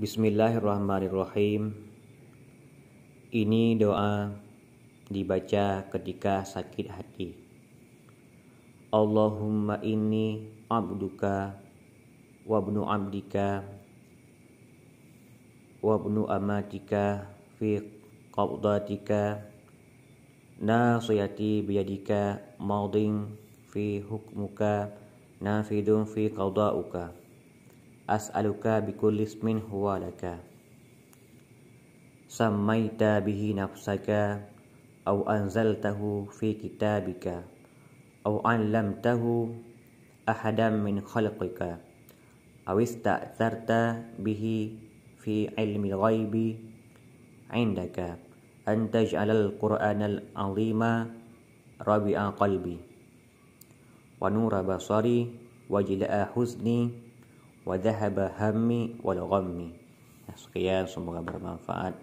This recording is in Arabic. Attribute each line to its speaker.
Speaker 1: Bismillahirrahmanirrahim. Ini doa dibaca ketika sakit hati. Allahumma inni abduka wa ibnu abdika wa ibnu amatika fi qabdatika nasiyati biyadika maudin fi hukmuka nafidun fi qada'uka أسألك بكل اسم هو لك سميت به نفسك أو أنزلته في كتابك أو علمته أحدا من خلقك أو استأثرت به في علم الغيب عندك أن تجعل القرآن العظيم ربيع قلبي ونور بصري وجلاء حزني وذهب همي ولغمي سقيان سمغبر منفعت